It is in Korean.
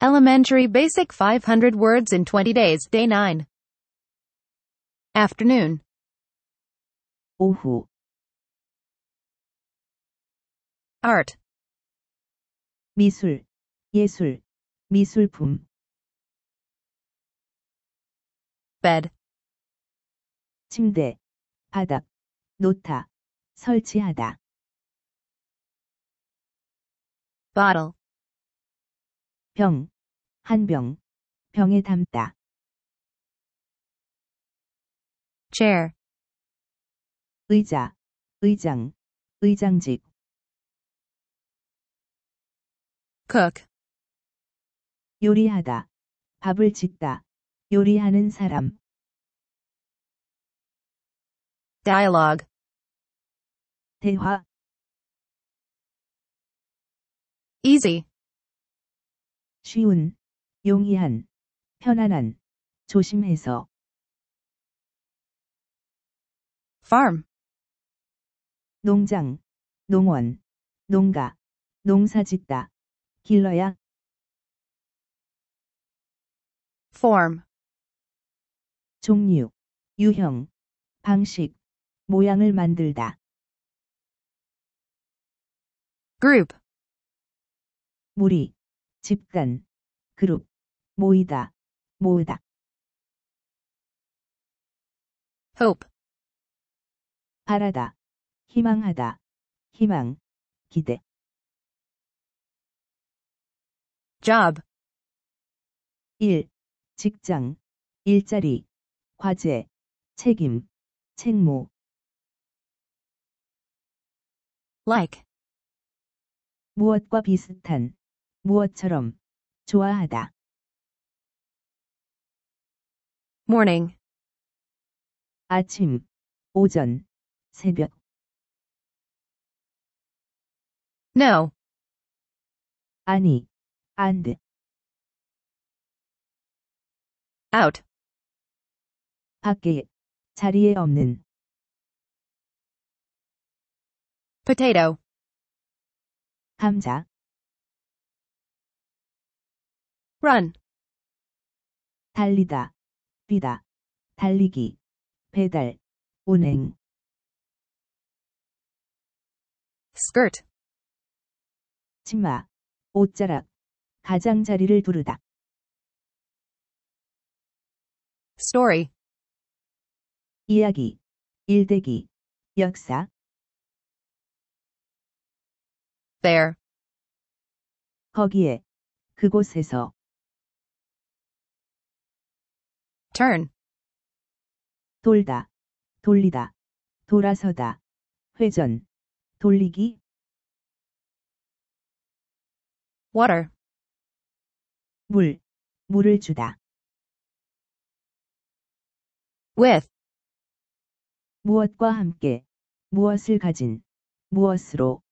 Elementary Basic 500 Words in 20 Days Day 9 Afternoon 오후 Art 미술 예술 미술품 Bed 침대 바닥 놓다 설치하다 Bottle 병, 한 병, 병에 담다. chair 의자, 의장, 의장직. cook 요리하다, 밥을 짓다, 요리하는 사람. dialogue 대화 easy 쉬운, 용이한, 편안한, 조심해서. farm 농장, 농원, 농가, 농사짓다, 길러야. form 종류, 유형, 방식, 모양을 만들다. group 무리, 집단, 그룹, 모이다, 모으다. hope 바라다, 희망하다, 희망, 기대. job 일, 직장, 일자리, 과제, 책임, 책무. like 무엇과 비슷한, 무엇처럼 좋아하다. morning 아침, 오전, 새벽 no 아니, 안 돼. out 밖에, 자리에 없는 potato 감자 run 달리다 뛰다 달리기 배달 운행 skirt 치마 옷자락 가장자리를 두르다 story 이야기 일대기 역사 there 거기에 그곳에서 turn 돌다 돌리다 돌아서다 회전 돌리기 water 물 물을 주다 with 무엇과 함께 무엇을 가진 무엇으로